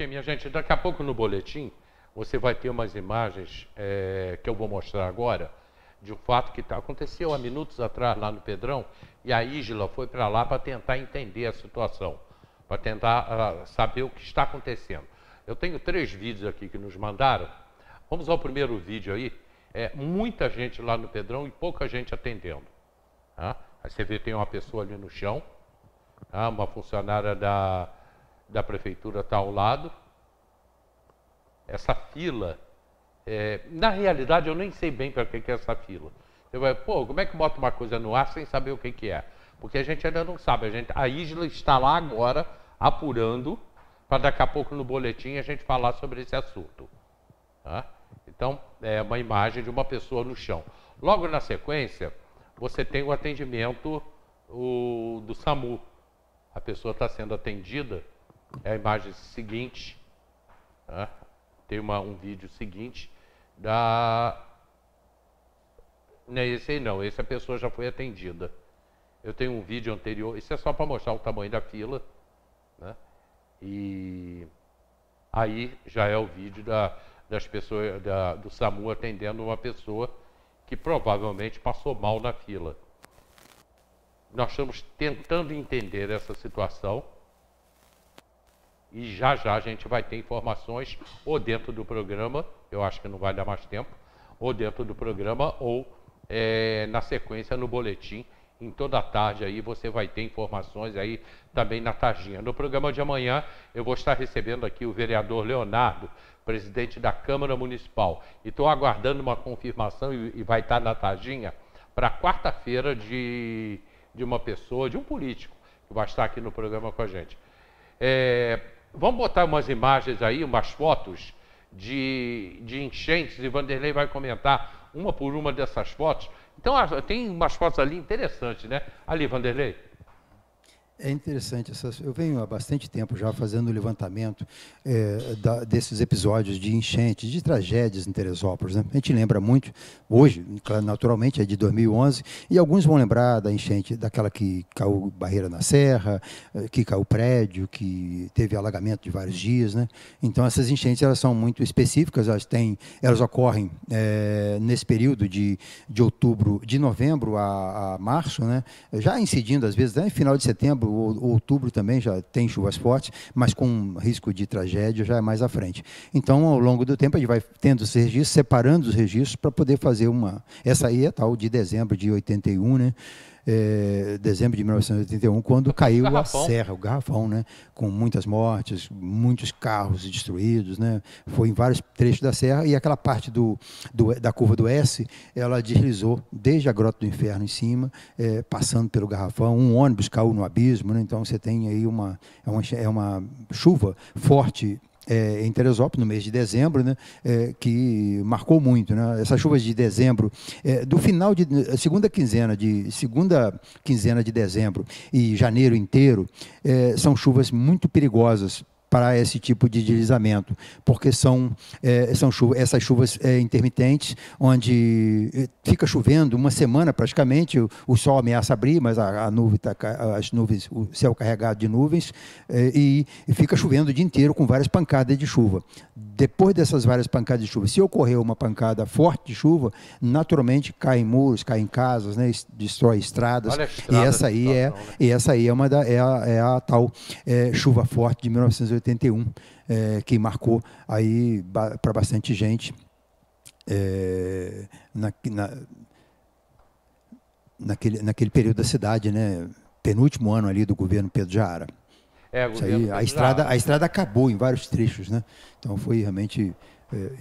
Ok, minha gente, daqui a pouco no boletim você vai ter umas imagens é, que eu vou mostrar agora de um fato que tá, aconteceu há minutos atrás lá no Pedrão e a Isla foi para lá para tentar entender a situação, para tentar uh, saber o que está acontecendo. Eu tenho três vídeos aqui que nos mandaram. Vamos ao primeiro vídeo aí. É, muita gente lá no Pedrão e pouca gente atendendo. Tá? Aí você vê tem uma pessoa ali no chão, tá? uma funcionária da da prefeitura está ao lado. Essa fila, é, na realidade eu nem sei bem para que, que é essa fila. Eu vai, é, pô, como é que bota uma coisa no ar sem saber o que, que é? Porque a gente ainda não sabe. A, gente, a Isla está lá agora apurando para daqui a pouco no boletim a gente falar sobre esse assunto. Tá? Então, é uma imagem de uma pessoa no chão. Logo na sequência, você tem o atendimento o, do SAMU. A pessoa está sendo atendida é a imagem seguinte, né? tem uma, um vídeo seguinte da. Não, é esse aí não, esse a pessoa já foi atendida. Eu tenho um vídeo anterior, isso é só para mostrar o tamanho da fila, né? E aí já é o vídeo da, das pessoas da, do SAMU atendendo uma pessoa que provavelmente passou mal na fila. Nós estamos tentando entender essa situação e já já a gente vai ter informações ou dentro do programa, eu acho que não vai dar mais tempo, ou dentro do programa ou é, na sequência no boletim. Em toda a tarde aí você vai ter informações aí também na tardinha. No programa de amanhã eu vou estar recebendo aqui o vereador Leonardo, presidente da Câmara Municipal. E estou aguardando uma confirmação e, e vai estar na tardinha para quarta-feira de, de uma pessoa, de um político, que vai estar aqui no programa com a gente. É, Vamos botar umas imagens aí, umas fotos de, de enchentes, e Vanderlei vai comentar uma por uma dessas fotos. Então, tem umas fotos ali interessantes, né? Ali, Vanderlei. É interessante. Essas, eu venho há bastante tempo já fazendo o levantamento é, da, desses episódios de enchentes, de tragédias em Teresópolis. Né? A gente lembra muito, hoje, naturalmente, é de 2011, e alguns vão lembrar da enchente, daquela que caiu barreira na serra, é, que caiu prédio, que teve alagamento de vários dias. Né? Então, essas enchentes elas são muito específicas, elas, têm, elas ocorrem é, nesse período de, de outubro, de novembro a, a março, né? já incidindo, às vezes, até né, final de setembro, outubro também já tem chuvas fortes, mas com risco de tragédia já é mais à frente. Então, ao longo do tempo, a gente vai tendo os registros, separando os registros para poder fazer uma. Essa aí é tal de dezembro de 81, né? é, dezembro de 1981, quando caiu a serra, o garrafão, né? com muitas mortes, muitos carros destruídos. Né? Foi em vários trechos da serra e aquela parte do, do da curva do S, ela deslizou desde a Grota do Inferno em cima, é, passando pelo garrafão. Um ônibus caiu no abismo, né? então você tem aí uma, é uma, é uma chuva forte é, em Teresópolis, no mês de dezembro, né, é, que marcou muito. Né, essas uhum. chuvas de dezembro, é, do final de eh, segunda quinzena de segunda quinzena de dezembro e janeiro inteiro, é, são chuvas muito perigosas para esse tipo de deslizamento, porque são, é, são chuvas, essas chuvas é, intermitentes, onde é, fica chovendo uma semana praticamente, o, o sol ameaça abrir, mas a, a nuvem tá, as nuvens, o céu carregado de nuvens, é, e, e, fica chovendo o dia inteiro com várias pancadas de chuva. Depois dessas várias pancadas de chuva, se ocorrer uma pancada forte de chuva, naturalmente caem muros, caem casas, né, destrói estradas, estrada e essa aí é né? e essa aí é uma da, é a, é a tal é, chuva forte de 1980 1981, é, que marcou aí ba para bastante gente é, na, na, naquele, naquele período da cidade, né? penúltimo ano ali do governo Pedro Jara. É, Isso aí, a, estrada, a estrada acabou em vários trechos, né? então foi realmente é,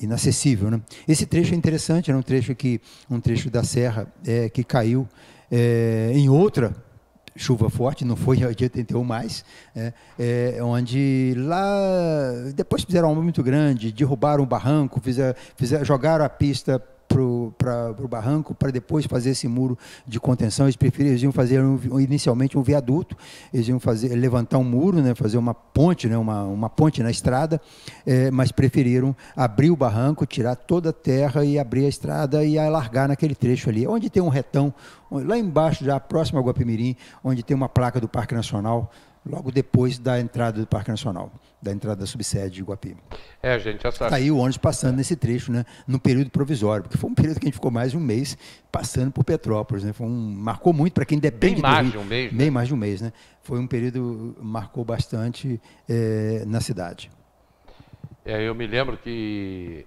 inacessível. Né? Esse trecho é interessante, era é um trecho, que, um trecho da serra é, que caiu é, em outra chuva forte, não foi dia 81 mais, né? é, é, onde lá depois fizeram um muito grande, derrubaram um barranco, fizeram, fizeram, jogaram a pista para o barranco para depois fazer esse muro de contenção. Eles preferiram, eles iam fazer um, inicialmente um viaduto, eles iam fazer, levantar um muro, né, fazer uma ponte, né, uma, uma ponte na estrada, é, mas preferiram abrir o barranco, tirar toda a terra e abrir a estrada e alargar naquele trecho ali, onde tem um retão, lá embaixo, já próximo a Guapimirim, onde tem uma placa do Parque Nacional logo depois da entrada do Parque Nacional, da entrada da subsede de Iguapi. É, a gente já sabe. Tá aí o ônibus passando nesse trecho, né, no período provisório, porque foi um período que a gente ficou mais de um mês passando por Petrópolis, né, foi um, marcou muito para quem depende Bem mais Rio, de um mês. Né? Bem né? mais de um mês, né, foi um período marcou bastante é, na cidade. É, eu me lembro que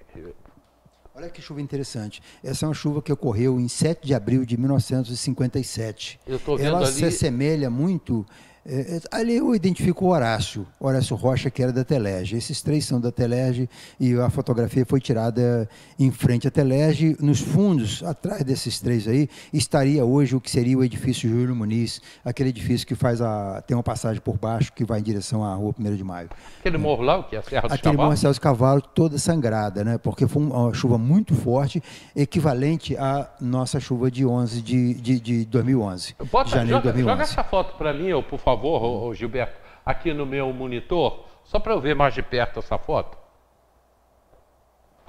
Olha que chuva interessante. Essa é uma chuva que ocorreu em 7 de abril de 1957. Eu tô vendo Ela ali... se assemelha muito é, é, ali eu identifico o Horácio, Horácio Rocha, que era da Telege. Esses três são da Telege e a fotografia foi tirada em frente à Telege. Nos fundos, atrás desses três aí, estaria hoje o que seria o edifício Júlio Muniz, aquele edifício que faz a tem uma passagem por baixo que vai em direção à Rua 1 de Maio. Aquele morro lá, o que é a Serra dos Aquele Cavalos? morro é dos Cavalos, toda sangrada, né? porque foi uma chuva muito forte, equivalente à nossa chuva de 11 de, de, de 2011. Bota, de janeiro joga, 2011. joga essa foto para mim, eu, por favor favor, Gilberto, aqui no meu monitor, só para eu ver mais de perto essa foto?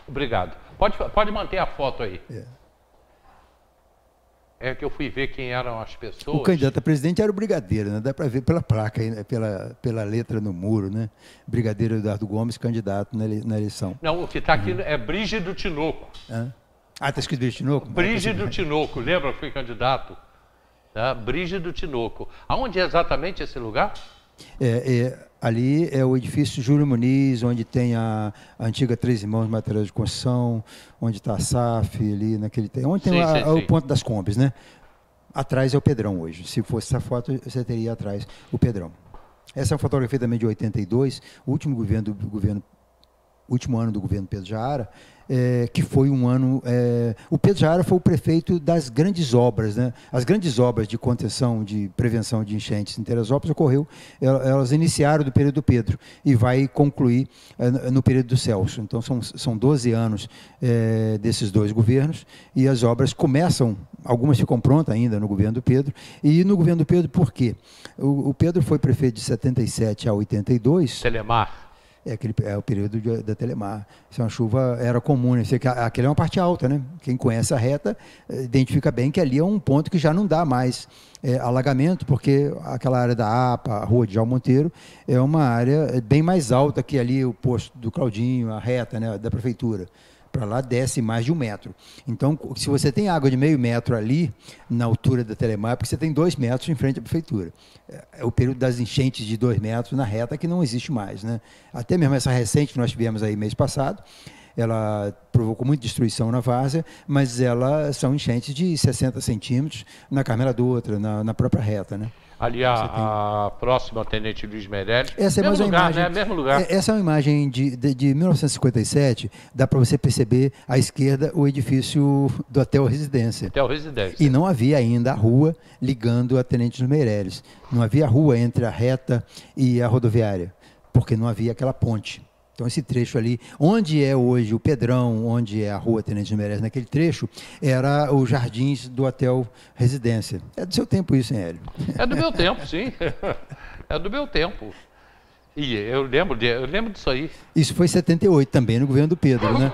Obrigado. Pode, pode manter a foto aí. É. é que eu fui ver quem eram as pessoas. O candidato a presidente era o Brigadeiro, né? dá para ver pela placa, né? pela, pela letra no muro, né? Brigadeiro Eduardo Gomes, candidato na eleição. Não, o que está aqui uhum. é Brígido Tinoco. Ah, está escrito Brígido Tinoco? Brígido Tinoco, lembra que foi candidato? tá? Brígido Tinoco. Aonde é exatamente esse lugar? É, é, ali é o edifício Júlio Muniz, onde tem a, a antiga Três Irmãos materiais de Construção, onde está a SAF, ali naquele tempo. Onde tem sim, a, sim, a, sim. o ponto das Combes, né? Atrás é o Pedrão hoje. Se fosse essa foto, você teria atrás o Pedrão. Essa é uma fotografia também de 82, o último governo do governo último ano do governo Pedro Jaara, é, que foi um ano. É, o Pedro Jaara foi o prefeito das grandes obras, né? As grandes obras de contenção, de prevenção de enchentes em Teresópolis ocorreu, é, elas iniciaram do período do Pedro e vai concluir é, no período do Celso. Então são, são 12 anos é, desses dois governos e as obras começam, algumas ficam prontas ainda no governo do Pedro. E no governo do Pedro, por quê? O, o Pedro foi prefeito de 77 a 82. Telemar é, aquele, é o período de, da telemar. Isso é uma chuva, era comum, né? aquele é uma parte alta, né? Quem conhece a reta eh, identifica bem que ali é um ponto que já não dá mais é, alagamento, porque aquela área da APA, a rua de João Monteiro, é uma área eh, bem mais alta que ali o posto do Claudinho, a reta né, da prefeitura para lá desce mais de um metro. Então, se você tem água de meio metro ali, na altura da Telemar, é porque você tem dois metros em frente à prefeitura. É, é o período das enchentes de dois metros na reta que não existe mais. Né? Até mesmo essa recente que nós tivemos aí mês passado, ela provocou muita destruição na várzea, mas elas são enchentes de 60 centímetros na Carmela Dutra, na, na própria reta. Né? ali a, a, próxima Tenente Luiz Meirelles. Essa é Mesmo mais uma lugar, imagem, né? Mesmo lugar. É, essa é uma imagem de, de, de 1957, dá para você perceber à esquerda o edifício do Hotel Residência. Hotel Residência. E não havia ainda a rua ligando a Tenente Luiz Meirelles. Não havia rua entre a reta e a rodoviária, porque não havia aquela ponte. Então, esse trecho ali, onde é hoje o Pedrão, onde é a rua Tenente de Merez, naquele trecho, era os jardins do Hotel Residência. É do seu tempo isso, hein, Hélio? É do meu tempo, sim. É do meu tempo. E eu lembro, de, eu lembro disso aí. Isso foi em 78, também no governo do Pedro, né?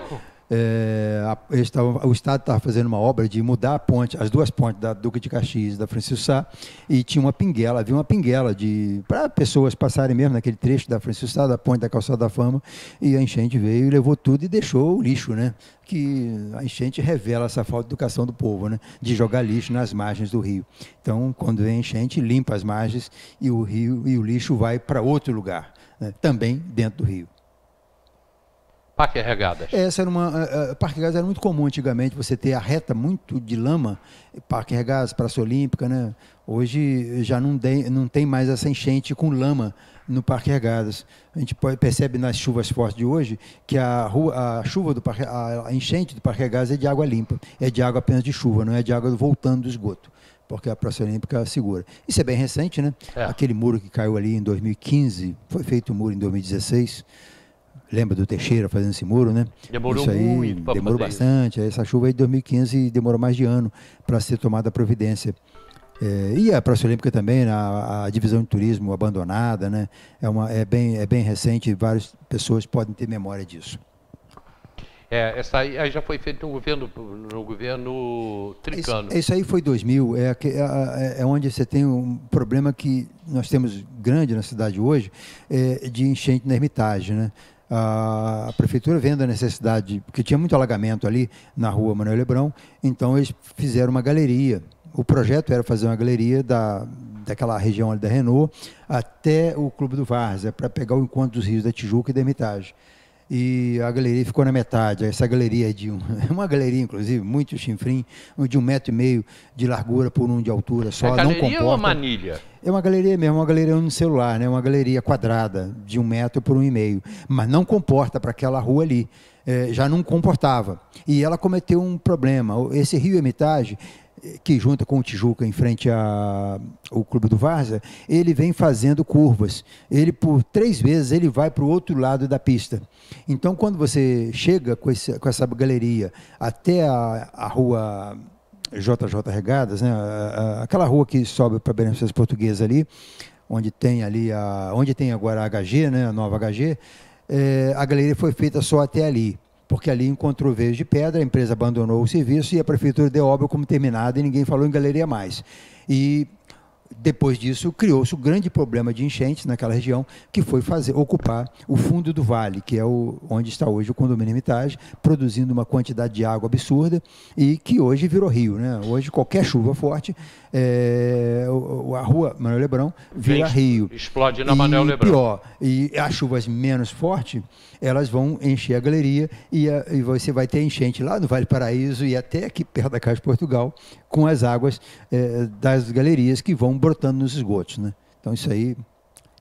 é, a, estava, o Estado estava fazendo uma obra de mudar a ponte, as duas pontes da Duque de Caxias e da Francisco Sá, e tinha uma pinguela, havia uma pinguela de para pessoas passarem mesmo naquele trecho da Francisco Sá, da ponte da Calçada da Fama, e a enchente veio e levou tudo e deixou o lixo, né? que a enchente revela essa falta de educação do povo, né? de jogar lixo nas margens do rio. Então, quando vem enchente, limpa as margens e o rio e o lixo vai para outro lugar, né? também dentro do rio. Parque regadas. É, essa era uma. Uh, parque regadas era muito comum antigamente, você ter a reta muito de lama, parque regadas, Praça Olímpica, né? Hoje já não, de, não tem mais essa enchente com lama no Parque Regadas. A gente percebe nas chuvas fortes de hoje que a, rua, a chuva do parque, a enchente do Parque Regadas é de água limpa, é de água apenas de chuva, não é de água voltando do esgoto porque a Praça Olímpica segura. Isso é bem recente, né? É. Aquele muro que caiu ali em 2015, foi feito o muro em 2016. Lembra do Teixeira fazendo esse muro, né? Demorou isso aí, muito Demorou bastante. Isso. Essa chuva aí de 2015 demorou mais de ano para ser tomada a providência. É, e a Praça Olímpica também, né? a, a, divisão de turismo abandonada, né? É, uma, é, bem, é bem recente e várias pessoas podem ter memória disso. É, essa aí, aí já foi feita no governo, no governo Tricano. Isso, isso aí foi 2000, é, é, é, é onde você tem um problema que nós temos grande na cidade hoje, é, de enchente na ermitagem, né? a prefeitura vendo a necessidade, porque tinha muito alagamento ali na rua Manuel Lebrão, então eles fizeram uma galeria. O projeto era fazer uma galeria da, daquela região ali da Renault até o Clube do Várzea, para pegar o encontro dos rios da Tijuca e da Hermitage e a galeria ficou na metade. Essa galeria é de um, é uma galeria, inclusive, muito chinfrim, de um metro e meio de largura por um de altura só. É galeria não comporta, manilha? É uma galeria mesmo, uma galeria unicelular, né? uma galeria quadrada de um metro por um e meio. Mas não comporta para aquela rua ali. É, já não comportava. E ela cometeu um problema. Esse Rio Emitage que junta com o Tijuca em frente ao Clube do Varza, ele vem fazendo curvas. Ele por três vezes ele vai para o outro lado da pista. Então quando você chega com, esse, com essa galeria até a, a rua JJ Regadas, né? A, a, aquela rua que sobe para Beneficência Portuguesa ali, onde tem ali a, onde tem agora a HG, né? A nova HG, é, a galeria foi feita só até ali porque ali encontrou veias de pedra, a empresa abandonou o serviço e a prefeitura deu obra como terminada e ninguém falou em galeria mais. E depois disso, criou-se o um grande problema de enchentes naquela região, que foi fazer ocupar o fundo do vale, que é o, onde está hoje o condomínio Mitage, produzindo uma quantidade de água absurda e que hoje virou rio. Né? Hoje, qualquer chuva forte, é, a rua Manuel Lebrão vira Vem, rio. Explode na e, Manuel Lebrão. Pior, e as chuvas menos fortes elas vão encher a galeria e, a, e você vai ter enchente lá no Vale Paraíso e até aqui perto da Casa de Portugal com as águas eh, das galerias que vão brotando nos esgotos. Né? Então isso aí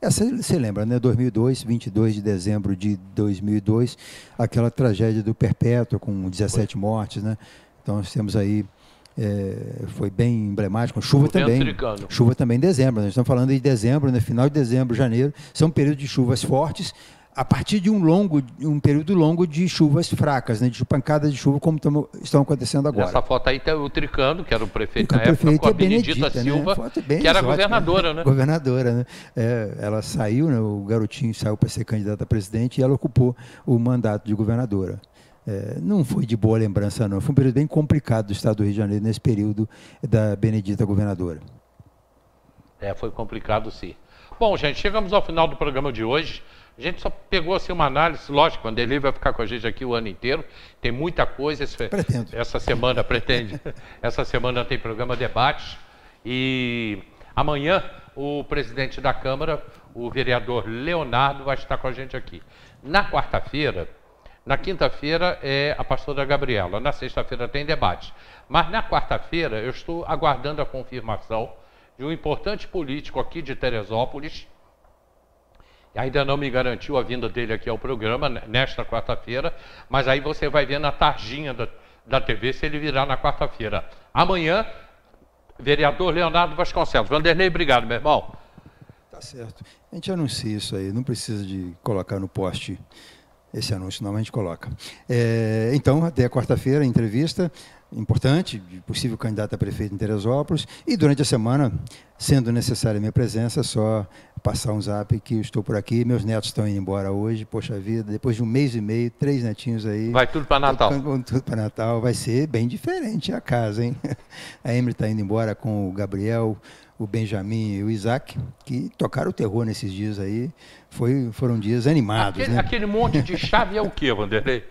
essa você lembra, né? 2002, 22 de dezembro de 2002, aquela tragédia do Perpétuo com 17 foi. mortes, né? Então nós temos aí é, foi bem emblemático. Chuva o também. Chuva também em dezembro. Né? Nós estamos falando de dezembro, né? final de dezembro, janeiro. São períodos de chuvas fortes a partir de um longo, um período longo de chuvas fracas, né, de pancadas de chuva, como tamo, estão acontecendo agora. Essa foto aí está o Tricano, que era o prefeito então, o na prefeito época, com a é Benedita, Benedita né? Silva, né? que era exótica, né? governadora, né? Governadora, né? É, ela saiu, né, o garotinho saiu para ser candidata a presidente e ela ocupou o mandato de governadora. É, não foi de boa lembrança, não. Foi um período bem complicado do Estado do Rio de Janeiro nesse período da Benedita governadora. É, foi complicado, sim. Bom, gente, chegamos ao final do programa de hoje. A gente só pegou assim uma análise, lógico, o Anderlei vai ficar com a gente aqui o ano inteiro. Tem muita coisa. Esse, Pretendo. Essa semana pretende. essa semana tem programa debate e amanhã o presidente da Câmara, o vereador Leonardo, vai estar com a gente aqui. Na quarta-feira, na quinta-feira é a pastora Gabriela, na sexta-feira tem debate. Mas na quarta-feira eu estou aguardando a confirmação de um importante político aqui de Teresópolis. Ainda não me garantiu a vinda dele aqui ao programa né, nesta quarta-feira, mas aí você vai ver na tarjinha da, da TV se ele virá na quarta-feira. Amanhã, vereador Leonardo Vasconcelos. Vanderlei, obrigado, meu irmão. Tá certo. A gente anuncia isso aí, não precisa de colocar no poste. Esse anúncio não a gente coloca. É, então, até a quarta-feira, entrevista importante, de possível candidato a prefeito em Teresópolis, e durante a semana, sendo necessária a minha presença, só passar um zap que eu estou por aqui, meus netos estão indo embora hoje, poxa vida, depois de um mês e meio, três netinhos aí. Vai tudo para Natal. Vai tudo para Natal, vai ser bem diferente a casa, hein? A Emily está indo embora com o Gabriel, o Benjamin e o Isaac, que tocaram o terror nesses dias aí. Foi, foram dias animados. Aquele, né? aquele monte de chave é o quê, Vanderlei?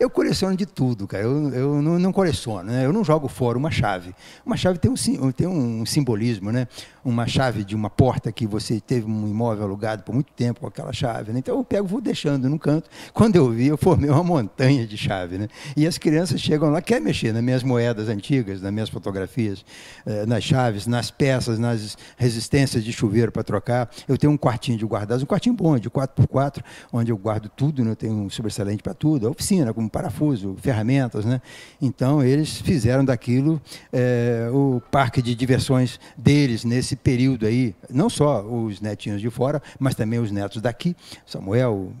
Eu coleciono de tudo, cara. Eu, eu não, não, coleciono, né? Eu não jogo fora uma chave. Uma chave tem um, tem um simbolismo, né? Uma chave de uma porta que você teve um imóvel alugado por muito tempo com aquela chave, né? Então eu pego vou deixando no canto. Quando eu vi, eu formei uma montanha de chave, né? E as crianças chegam lá, quer mexer nas minhas moedas antigas, nas minhas fotografias, eh, nas chaves, nas peças, nas resistências de chuveiro para trocar. Eu tenho um quartinho de guardados, um quartinho bom, de 4x4, onde eu guardo tudo, né? Eu tenho um sobressalente para tudo, a oficina, como como parafuso, ferramentas. Né? Então, eles fizeram daquilo é, o parque de diversões deles nesse período aí. Não só os netinhos de fora, mas também os netos daqui. Samuel,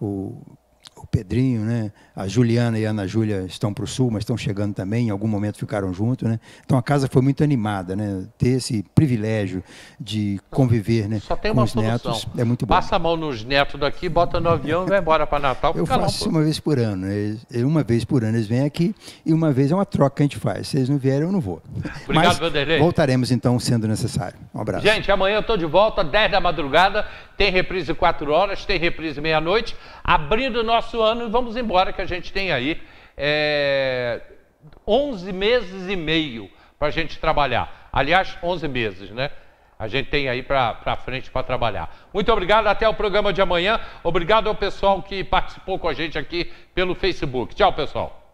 o o Pedrinho, né? A Juliana e a Ana Júlia estão para o sul, mas estão chegando também, em algum momento ficaram juntos, né? Então a casa foi muito animada, né? Ter esse privilégio de conviver, né? Só tem uma com os solução. netos é muito bom. Passa a mão nos netos daqui, bota no avião e vai embora para Natal. Eu faço isso uma vez por ano, né? eles, uma vez por ano eles vêm aqui e uma vez é uma troca que a gente faz. Se eles não vierem, eu não vou. Obrigado, mas Vanderlei. Voltaremos então, sendo necessário. Um abraço. Gente, amanhã eu estou de volta, 10 da madrugada. Tem reprise 4 horas, tem reprise meia-noite. Abrindo o nosso ano e vamos embora, que a gente tem aí é, 11 meses e meio para a gente trabalhar. Aliás, 11 meses, né? A gente tem aí para frente para trabalhar. Muito obrigado, até o programa de amanhã. Obrigado ao pessoal que participou com a gente aqui pelo Facebook. Tchau, pessoal.